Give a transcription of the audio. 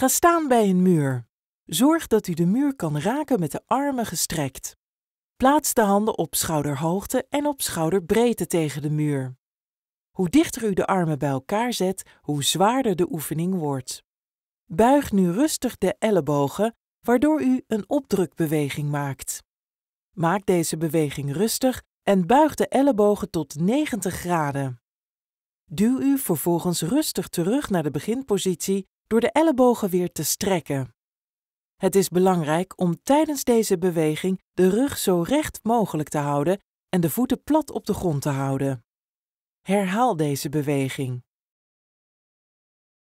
Ga staan bij een muur. Zorg dat u de muur kan raken met de armen gestrekt. Plaats de handen op schouderhoogte en op schouderbreedte tegen de muur. Hoe dichter u de armen bij elkaar zet, hoe zwaarder de oefening wordt. Buig nu rustig de ellebogen, waardoor u een opdrukbeweging maakt. Maak deze beweging rustig en buig de ellebogen tot 90 graden. Duw u vervolgens rustig terug naar de beginpositie door de ellebogen weer te strekken. Het is belangrijk om tijdens deze beweging de rug zo recht mogelijk te houden en de voeten plat op de grond te houden. Herhaal deze beweging.